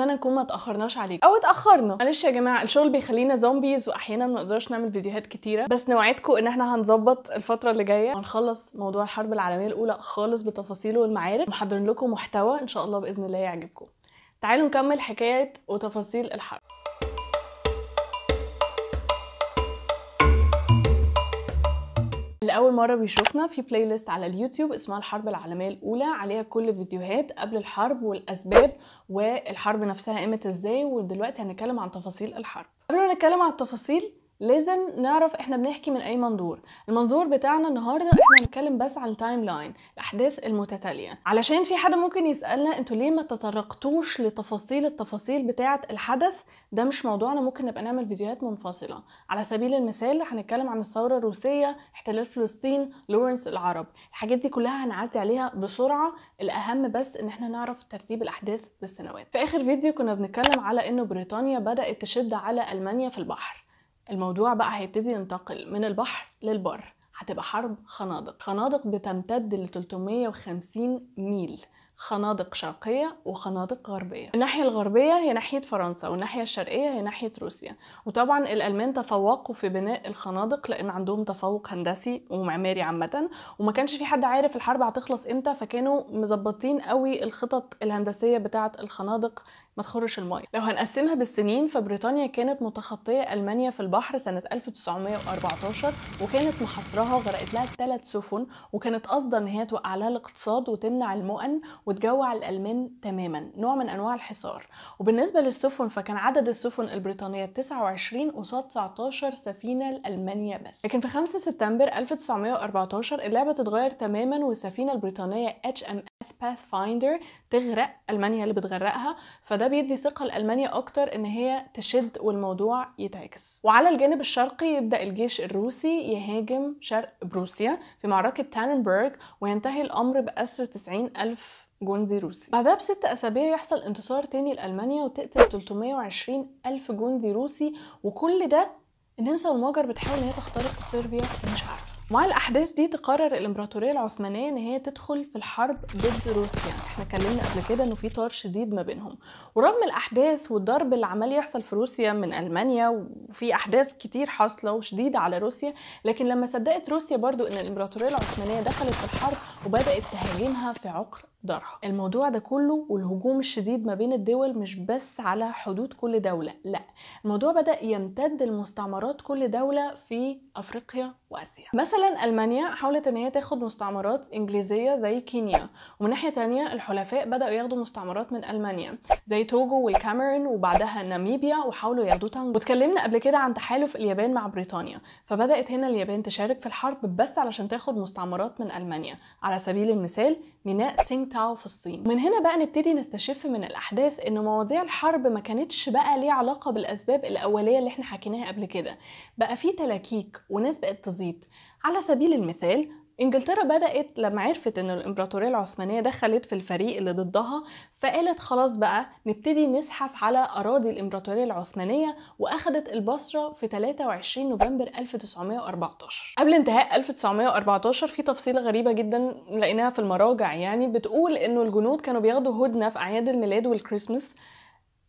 اتمنى نكون ما اتاخرناش عليكم او اتاخرنا معلش يا جماعه الشغل بيخلينا زومبيز واحيانا ما نقدرش نعمل فيديوهات كتيره بس نوعدكم ان احنا هنظبط الفتره اللي جايه هنخلص موضوع الحرب العالميه الاولى خالص بتفاصيله والمعارك محضرين لكم محتوى ان شاء الله باذن الله يعجبكم تعالوا نكمل حكايه وتفاصيل الحرب لأول مرة بيشوفنا في بلاي ليست على اليوتيوب اسمها الحرب العالمية الأولى عليها كل فيديوهات قبل الحرب والأسباب والحرب نفسها قامت ازاي ودلوقتي هنتكلم عن تفاصيل الحرب قبل ما نتكلم عن التفاصيل لازم نعرف احنا بنحكي من اي منظور المنظور بتاعنا النهارده احنا هنتكلم بس عن التايم لاين الاحداث المتتاليه علشان في حد ممكن يسالنا انتوا ليه ما تطرقتوش لتفاصيل التفاصيل بتاعه الحدث ده مش موضوعنا ممكن نبقى نعمل فيديوهات منفصله على سبيل المثال هنتكلم عن الثوره الروسيه احتلال فلسطين لورنس العرب الحاجات دي كلها هنعدي عليها بسرعه الاهم بس ان احنا نعرف ترتيب الاحداث بالسنوات في اخر فيديو كنا بنتكلم على انه بريطانيا بدات تشد على المانيا في البحر الموضوع بقى هيبتدي ينتقل من البحر للبر هتبقى حرب خنادق خنادق بتمتد ل 350 ميل خنادق شرقية وخنادق غربية الناحية الغربية هي ناحية فرنسا والناحية الشرقية هي ناحية روسيا وطبعا الألمان تفوقوا في بناء الخنادق لأن عندهم تفوق هندسي ومعماري عامة وما كانش في حد عارف الحرب هتخلص امتى فكانوا مظبطين قوي الخطط الهندسية بتاعة الخنادق ما تخرش الميه لو هنقسمها بالسنين فبريطانيا كانت متخطيه المانيا في البحر سنه 1914 وكانت محاصرها وغرقت لها ثلاث سفن وكانت قاصده ان هي توقع لها الاقتصاد وتمنع المؤن وتجوع الالمان تماما نوع من انواع الحصار وبالنسبه للسفن فكان عدد السفن البريطانيه 29 قصاد 19 سفينه لالمانيا بس لكن في 5 سبتمبر 1914 اللعبه تتغير تماما والسفينه البريطانيه اتش ام باث فايندر تغرق المانيا اللي بتغرقها فده بيدي ثقه لالمانيا اكتر ان هي تشد والموضوع يتعكس وعلى الجانب الشرقي يبدا الجيش الروسي يهاجم شرق بروسيا في معركه تاننبرغ وينتهي الامر باسر 90 الف جندي روسي بعدها بست أسابيع يحصل انتصار تاني لألمانيا وتقتل 320 ألف جندي روسي وكل ده النمسا والمجر بتحاول ان هي تخترق صربيا مش عارفه مع الاحداث دي تقرر الامبراطوريه العثمانيه ان هي تدخل في الحرب ضد روسيا احنا اتكلمنا قبل كده انه في طار شديد ما بينهم ورغم الاحداث والضرب اللي عمال يحصل في روسيا من المانيا وفي احداث كتير حاصله وشديده على روسيا لكن لما صدقت روسيا برضو ان الامبراطوريه العثمانيه دخلت في الحرب وبدات تهاجمها في عقر دارها الموضوع ده كله والهجوم الشديد ما بين الدول مش بس على حدود كل دولة لا الموضوع بدأ يمتد لمستعمرات كل دولة في أفريقيا وآسيا مثلا ألمانيا حاولت إن هي تاخد مستعمرات إنجليزية زي كينيا ومن ناحية تانية الحلفاء بدأوا ياخدوا مستعمرات من ألمانيا زي توجو والكاميرون وبعدها ناميبيا وحاولوا ياخدوا تانجو واتكلمنا قبل كده عن تحالف اليابان مع بريطانيا فبدأت هنا اليابان تشارك في الحرب بس علشان تاخد مستعمرات من ألمانيا على سبيل المثال ميناء تينغ تاو في الصين من هنا بقى نبتدي نستشف من الاحداث ان مواضيع الحرب ما كانتش بقى ليها علاقه بالاسباب الاوليه اللي احنا حكيناها قبل كده بقى في تلاكيك وناس بقت تزيد على سبيل المثال انجلترا بدأت لما عرفت ان الامبراطورية العثمانية دخلت في الفريق اللي ضدها فقالت خلاص بقى نبتدي نزحف على اراضي الامبراطورية العثمانية واخدت البصرة في 23 نوفمبر 1914 قبل انتهاء 1914 في تفصيلة غريبة جدا لقيناها في المراجع يعني بتقول انه الجنود كانوا بياخدوا هدنة في اعياد الميلاد والكريسماس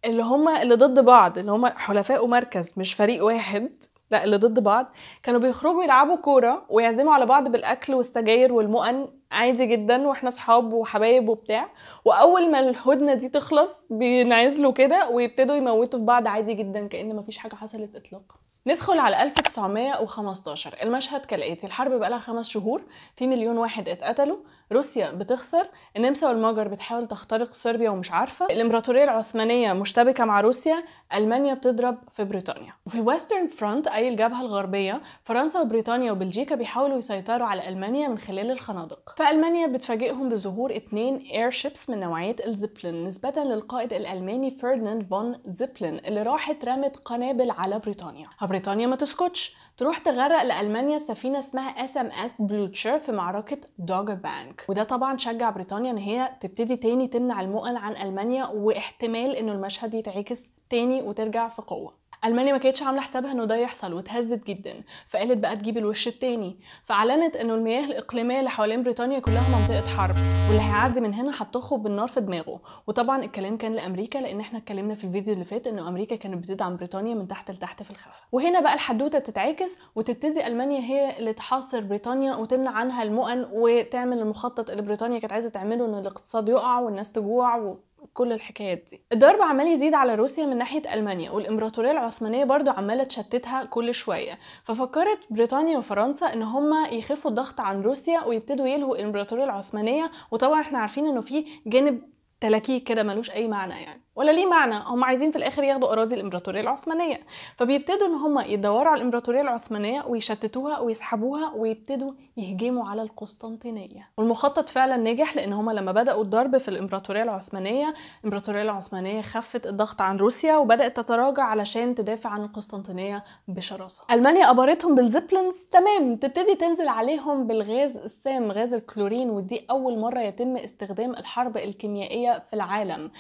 اللي هم اللي ضد بعض اللي هم حلفاء ومركز مش فريق واحد لا اللي ضد بعض كانوا بيخرجوا يلعبوا كوره ويعزموا على بعض بالاكل والسجاير والمؤن عادي جدا واحنا صحاب وحبايب وبتاع واول ما الهدنه دي تخلص بينعزلوا كده ويبتدوا يموتوا في بعض عادي جدا كان مفيش حاجه حصلت اطلاقا ندخل على 1915 المشهد كالاتي الحرب بقالها خمس شهور في مليون واحد اتقتلوا روسيا بتخسر النمسا والمجر بتحاول تخترق صربيا ومش عارفه الامبراطوريه العثمانيه مشتبكه مع روسيا المانيا بتضرب في بريطانيا وفي الويسترن فرونت اي الجبهه الغربيه فرنسا وبريطانيا وبلجيكا بيحاولوا يسيطروا على المانيا من خلال الخنادق فالمانيا بتفاجئهم بظهور اتنين اير شيبس من نوعيه الزبلن نسبه للقائد الالماني فيرديناند فون زبلن اللي راحت رمت قنابل على بريطانيا فبريطانيا ما تسكتش تروح تغرق لألمانيا سفينه اسمها اس ام اس بلوتشر في معركة دوجر بانك وده طبعا شجع بريطانيا ان هي تبتدي تاني تمنع المؤن عن ألمانيا واحتمال انه المشهد يتعكس تاني وترجع في قوة المانيا ما كانتش عامله حسابها انه ده يحصل وتهزت جدا فقالت بقى تجيب الوش التاني فاعلنت انه المياه الاقليميه اللي حوالين بريطانيا كلها منطقه حرب واللي هيعدي من هنا هتطخه بالنار في دماغه وطبعا الكلام كان لامريكا لان احنا اتكلمنا في الفيديو اللي فات انه امريكا كانت بتدعم بريطانيا من تحت لتحت في الخفا وهنا بقى الحدوته تتعكس وتبتدي المانيا هي اللي تحاصر بريطانيا وتمنع عنها المؤن وتعمل المخطط اللي بريطانيا كانت عايزه تعمله ان الاقتصاد يقع والناس تجوع كل الحكايات دي الضرب عمال يزيد على روسيا من ناحيه المانيا والامبراطوريه العثمانيه برضو عماله تشتتها كل شويه ففكرت بريطانيا وفرنسا ان هما يخفوا الضغط عن روسيا ويبتدوا يلهوا الامبراطوريه العثمانيه وطبعا احنا عارفين انه في جانب تلاكيك كده ملوش اي معنى يعني ولا ليه معنى هم عايزين في الاخر ياخدوا اراضي الامبراطوريه العثمانيه فبيبتدوا ان هم يدوروا على الامبراطوريه العثمانيه ويشتتوها ويسحبوها ويبتدوا يهجموا على القسطنطينيه والمخطط فعلا نجح لان هم لما بداوا الضرب في الامبراطوريه العثمانيه الامبراطوريه العثمانيه خفت الضغط عن روسيا وبدات تتراجع علشان تدافع عن القسطنطينيه بشراسه المانيا ابهرتهم بالزبلنز تمام تبتدي تنزل عليهم بالغاز السام غاز الكلورين ودي اول مره يتم استخدام الحرب الكيميائيه في العالم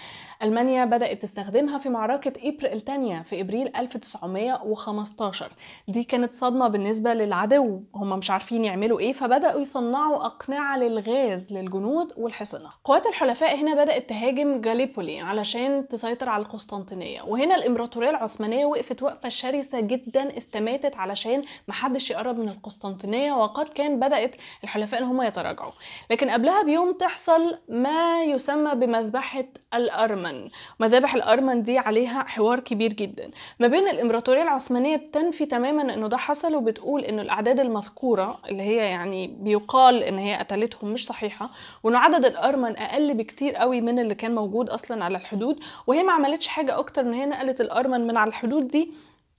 المانيا بدأت تستخدمها في معركة إبريل الثانية في إبريل 1915 دي كانت صدمة بالنسبة للعدو هم مش عارفين يعملوا إيه فبدأوا يصنعوا أقنعة للغاز للجنود والحصنة قوات الحلفاء هنا بدأت تهاجم جاليبولي علشان تسيطر على القسطنطينية وهنا الإمبراطورية العثمانية وقفت وقفة شرسة جدا استماتت علشان محدش يقرب من القسطنطينية وقد كان بدأت الحلفاء إن هم يتراجعوا لكن قبلها بيوم تحصل ما يسمى بمذبحة الأرمن مذابح الارمن دي عليها حوار كبير جدا ما بين الامبراطوريه العثمانيه بتنفي تماما انه ده حصل وبتقول انه الاعداد المذكوره اللي هي يعني بيقال ان هي قتلتهم مش صحيحه وانه عدد الارمن اقل بكتير قوي من اللي كان موجود اصلا على الحدود وهي ما عملتش حاجه اكتر ان هي نقلت الارمن من على الحدود دي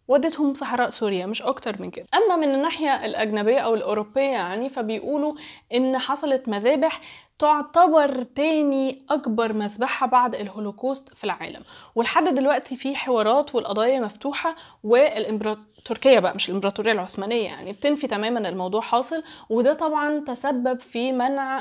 ودتهم صحراء سوريا مش اكتر من كده اما من الناحيه الاجنبيه او الاوروبيه يعني فبيقولوا ان حصلت مذابح تعتبر تاني أكبر مذبحة بعد الهولوكوست في العالم ولحد دلوقتي في حوارات والقضايا مفتوحة والإمبراطورية تركيا بقى مش الإمبراطورية العثمانية يعني بتنفي تماما الموضوع حاصل وده طبعا تسبب في منع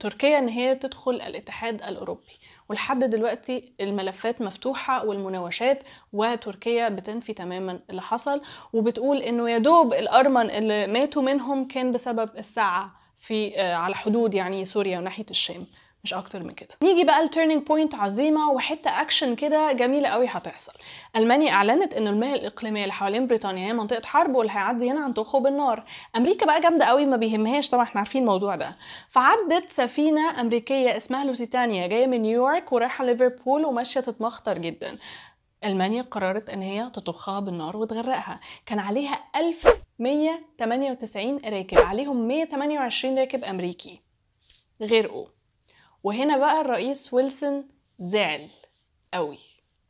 تركيا إن هي تدخل الاتحاد الأوروبي ولحد دلوقتي الملفات مفتوحة والمناوشات وتركيا بتنفي تماما اللي حصل وبتقول إنه يا دوب الأرمن اللي ماتوا منهم كان بسبب الساعة في آه، على حدود يعني سوريا وناحيه الشام مش اكتر من كده نيجي بقى التيرنينج بوينت عظيمه وحته اكشن كده جميله قوي هتحصل المانيا اعلنت ان المياه الاقليميه اللي حوالين بريطانيا هي منطقه حرب واللي هيعدي هنا هنطخه بالنار امريكا بقى جامده قوي ما بيهمهاش طبعا احنا عارفين الموضوع ده فعدت سفينه امريكيه اسمها لوسيتانيا جايه من نيويورك ورايحه ليفربول وماشيه تتمخطر جدا المانيا قررت ان هي تطخها بالنار وتغرقها كان عليها ألف 198 راكب عليهم 128 راكب أمريكي غرقوا وهنا بقى الرئيس ويلسون زعل قوي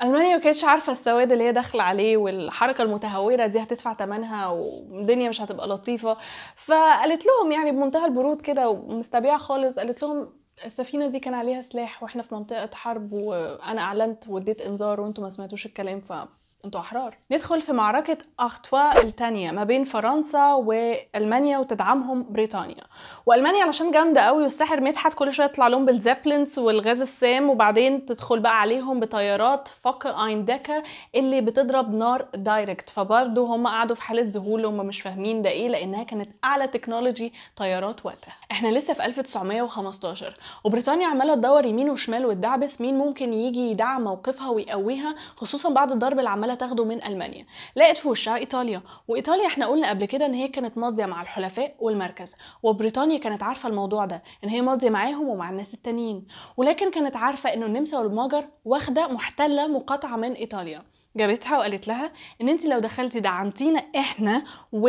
ألمانيا ما كانتش عارفة السواد اللي هي داخلة عليه والحركة المتهورة دي هتدفع تمنها والدنيا مش هتبقى لطيفة فقالت لهم يعني بمنتهى البرود كده ومستبيعة خالص قالت لهم السفينه دي كان عليها سلاح واحنا في منطقه حرب وانا اعلنت واديت انذار وانتم ما سمعتوش الكلام ف انتوا احرار ندخل في معركة اختوا الثانية ما بين فرنسا والمانيا وتدعمهم بريطانيا والمانيا علشان جامده قوي والساحر مدحت كل شويه يطلع لهم بالزابلنس والغاز السام وبعدين تدخل بقى عليهم بطيارات فاك ايندكا اللي بتضرب نار دايركت فبرضه هم قعدوا في حاله ذهول وهم مش فاهمين ده ايه لانها كانت اعلى تكنولوجي طيارات وقتها احنا لسه في 1915 وبريطانيا عماله تدور يمين وشمال وتدعبس مين ممكن يجي يدعم موقفها ويقويها خصوصا بعد الضرب اللي عماله تاخده من المانيا لقت في وشها ايطاليا وايطاليا احنا قلنا قبل كده ان هي كانت ماضيه مع الحلفاء والمركز وبريطانيا بريطانيا كانت عارفه الموضوع ده ان هي ماضيه معاهم ومع الناس التانيين ولكن كانت عارفه ان النمسا والمجر واخده محتله مقاطعه من ايطاليا جابتها وقالت لها ان انت لو دخلتي دعمتينا احنا و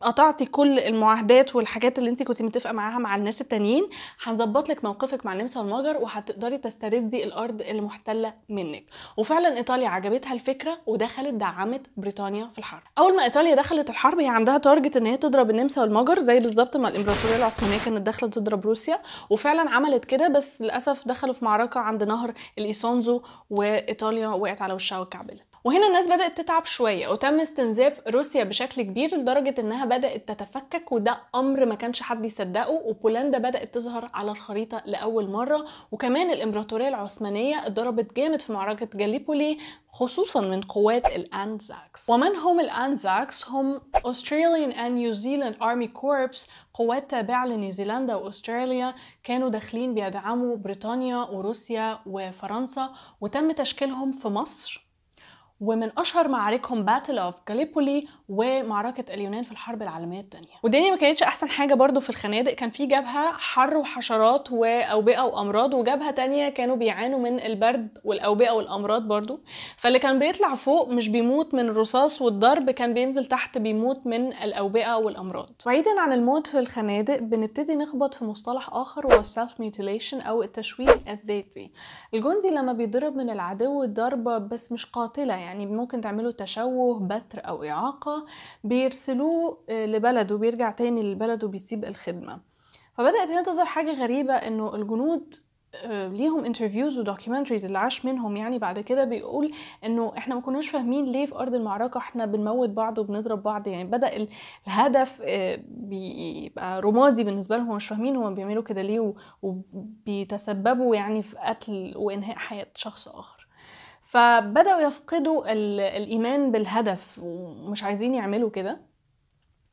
قطعتي كل المعاهدات والحاجات اللي انت كنت متفقه معاها مع الناس التانيين هنظبط لك موقفك مع النمسا والمجر وهتقدري تستردي الارض المحتله منك وفعلا ايطاليا عجبتها الفكره ودخلت دعمت بريطانيا في الحرب اول ما ايطاليا دخلت الحرب هي عندها تارجت ان هي تضرب النمسا والمجر زي بالظبط ما الامبراطوريه العثمانيه كانت داخله تضرب روسيا وفعلا عملت كده بس للاسف دخلوا في معركه عند نهر الايسونزو وايطاليا وقعت على وشها واتكعبلت وهنا الناس بدأت تتعب شوية وتم استنزاف روسيا بشكل كبير لدرجة إنها بدأت تتفكك وده أمر ما كانش حد يصدقه وبولندا بدأت تظهر على الخريطة لأول مرة وكمان الإمبراطورية العثمانية اتضربت جامد في معركة جاليبولي خصوصا من قوات الأنزاكس ومن هم الأنزاكس؟ هم Australian and New Zealand Army Corps قوات تابعة لنيوزيلندا وأستراليا كانوا داخلين بيدعموا بريطانيا وروسيا وفرنسا وتم تشكيلهم في مصر ومن اشهر معاركهم باتل اوف كاليبولي ومعركه اليونان في الحرب العالميه الثانيه والدنيا ما كانتش احسن حاجه برضو في الخنادق كان في جبهه حر وحشرات واوبئه وامراض وجبهه تانية كانوا بيعانوا من البرد والاوبئه والامراض برضو فاللي كان بيطلع فوق مش بيموت من الرصاص والضرب كان بينزل تحت بيموت من الاوبئه والامراض بعيدا عن الموت في الخنادق بنبتدي نخبط في مصطلح اخر وهو السيلف ميوتيليشن او التشويه الذاتي الجندي لما بيضرب من العدو ضربه بس مش قاتله يعني يعني ممكن تعملوا تشوه بتر أو إعاقة بيرسلوه آه، لبلده بيرجع تاني لبلده بيسيب الخدمة فبدأت هنا تظهر حاجة غريبة إنه الجنود آه، ليهم انترفيوز ودوكيومنتريز اللي عاش منهم يعني بعد كده بيقول انه احنا ما كناش فاهمين ليه في ارض المعركه احنا بنموت بعض وبنضرب بعض يعني بدا الهدف آه، بيبقى رمادي بالنسبه لهم مش فاهمين هم بيعملوا كده ليه وبيتسببوا يعني في قتل وانهاء حياه شخص اخر فبداوا يفقدوا الايمان بالهدف ومش عايزين يعملوا كده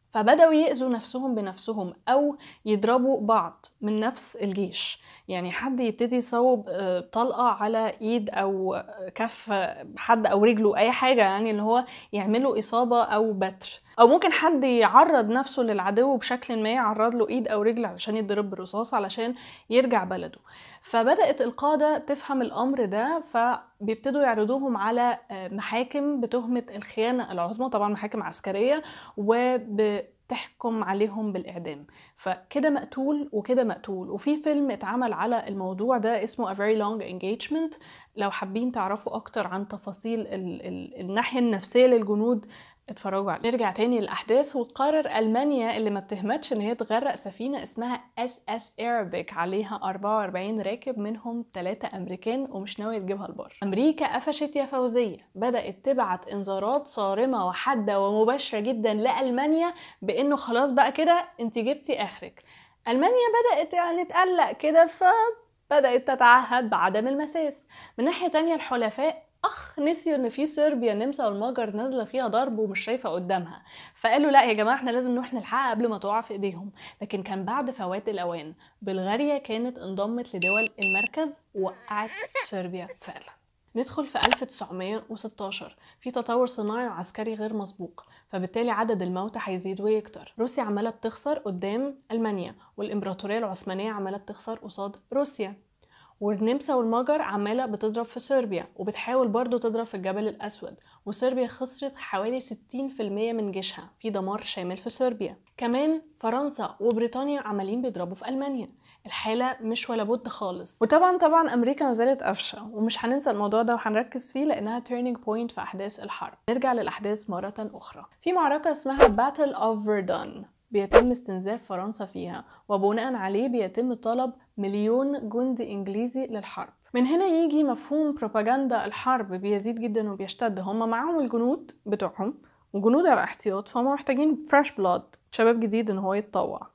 فبداوا يأذوا نفسهم بنفسهم أو يضربوا بعض من نفس الجيش يعني حد يبتدي يصوب آه، طلقة على إيد أو كف حد أو رجله أي حاجة يعني اللي هو يعملوا إصابة أو بتر او ممكن حد يعرض نفسه للعدو بشكل ما يعرض له ايد او رجل علشان يتضرب بالرصاص علشان يرجع بلده فبدات القاده تفهم الامر ده فبيبتدوا يعرضوهم على آه، محاكم بتهمه الخيانه العظمى طبعا محاكم عسكريه وب تحكم عليهم بالإعدام فكده مقتول وكده مقتول وفي فيلم اتعمل على الموضوع ده اسمه A Very Long Engagement لو حابين تعرفوا أكتر عن تفاصيل ال ال الناحية النفسية للجنود اتفرجوا عليه نرجع تاني للاحداث وقرر المانيا اللي ما بتهمتش ان هي تغرق سفينه اسمها اس اس ايربيك عليها 44 راكب منهم 3 امريكان ومش ناويه تجيبها البر امريكا قفشت يا فوزيه بدات تبعت انذارات صارمه وحاده ومباشره جدا لالمانيا بانه خلاص بقى كده انت جبتي اخرك المانيا بدات يعني تقلق كده ف بدأت تتعهد بعدم المساس من ناحية تانية الحلفاء اخ نسيوا ان في صربيا النمسا والمجر نازله فيها ضرب ومش شايفه قدامها فقالوا لا يا جماعه احنا لازم نروح نلحقها قبل ما تقع في ايديهم لكن كان بعد فوات الاوان بلغاريا كانت انضمت لدول المركز وقعت صربيا فعلا ندخل في 1916 في تطور صناعي وعسكري غير مسبوق فبالتالي عدد الموتى هيزيد ويكتر روسيا عماله بتخسر قدام المانيا والامبراطوريه العثمانيه عماله بتخسر قصاد روسيا والنمسا والمجر عمالة بتضرب في صربيا وبتحاول برضو تضرب في الجبل الأسود وصربيا خسرت حوالي 60% من جيشها في دمار شامل في صربيا كمان فرنسا وبريطانيا عمالين بيضربوا في ألمانيا الحالة مش ولا بد خالص وطبعا طبعا أمريكا ما زالت قفشة ومش هننسى الموضوع ده وهنركز فيه لأنها تيرنينج بوينت في أحداث الحرب نرجع للأحداث مرة أخرى في معركة اسمها باتل أوف فردون بيتم استنزاف فرنسا فيها وبناء عليه بيتم طلب مليون جندي إنجليزي للحرب من هنا يجي مفهوم بروباغندا الحرب بيزيد جدا وبيشتد هم معاهم الجنود بتوعهم وجنود على احتياط فهم محتاجين فريش بلاد شباب جديد ان هو يتطوع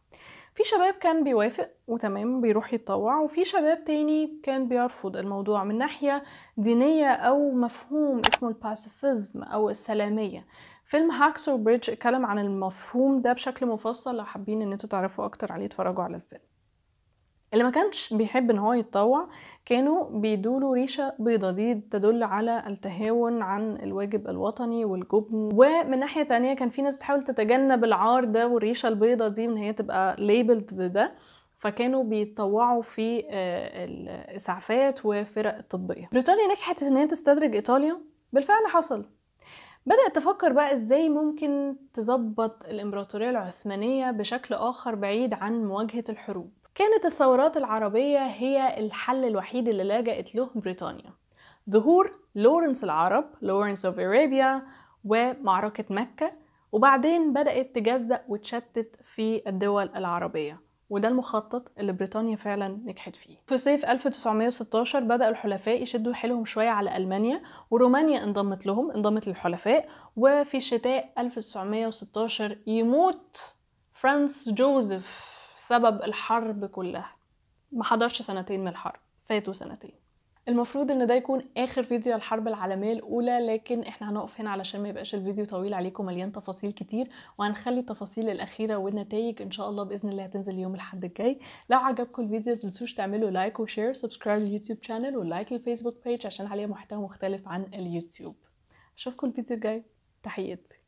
في شباب كان بيوافق وتمام بيروح يتطوع وفي شباب تاني كان بيرفض الموضوع من ناحية دينية أو مفهوم اسمه الباسفيزم أو السلامية فيلم هاكس بريدج اتكلم عن المفهوم ده بشكل مفصل لو حابين ان انتوا تعرفوا اكتر عليه اتفرجوا على الفيلم اللي ما كانش بيحب ان هو يتطوع كانوا بيدولوا ريشة بيضة دي تدل على التهاون عن الواجب الوطني والجبن ومن ناحية تانية كان في ناس بتحاول تتجنب العار ده والريشة البيضة دي ان هي تبقى ليبلد بده فكانوا بيتطوعوا في آه، الاسعافات وفرق الطبيه بريطانيا نجحت ان هي تستدرج ايطاليا بالفعل حصل بدأت تفكر بقى ازاي ممكن تظبط الامبراطورية العثمانية بشكل آخر بعيد عن مواجهة الحروب كانت الثورات العربية هي الحل الوحيد اللي لجأت له بريطانيا ظهور لورنس العرب لورنس اوف ارابيا ومعركة مكة وبعدين بدأت تجزأ وتشتت في الدول العربية وده المخطط اللي بريطانيا فعلا نجحت فيه في صيف 1916 بدأ الحلفاء يشدوا حيلهم شوية على ألمانيا ورومانيا انضمت لهم انضمت للحلفاء وفي شتاء 1916 يموت فرانس جوزيف سبب الحرب كلها ما حضرش سنتين من الحرب فاتوا سنتين المفروض ان ده يكون اخر فيديو الحرب العالميه الاولى لكن احنا هنقف هنا علشان ما يبقاش الفيديو طويل عليكم مليان تفاصيل كتير وهنخلي التفاصيل الاخيره والنتائج ان شاء الله باذن الله هتنزل يوم الاحد الجاي لو عجبكم الفيديو تنسوش تعملوا لايك وشير سبسكرايب لليوتيوب شانل ولايك للفيسبوك بيج عشان عليه محتوى مختلف عن اليوتيوب اشوفكم الفيديو الجاي تحياتي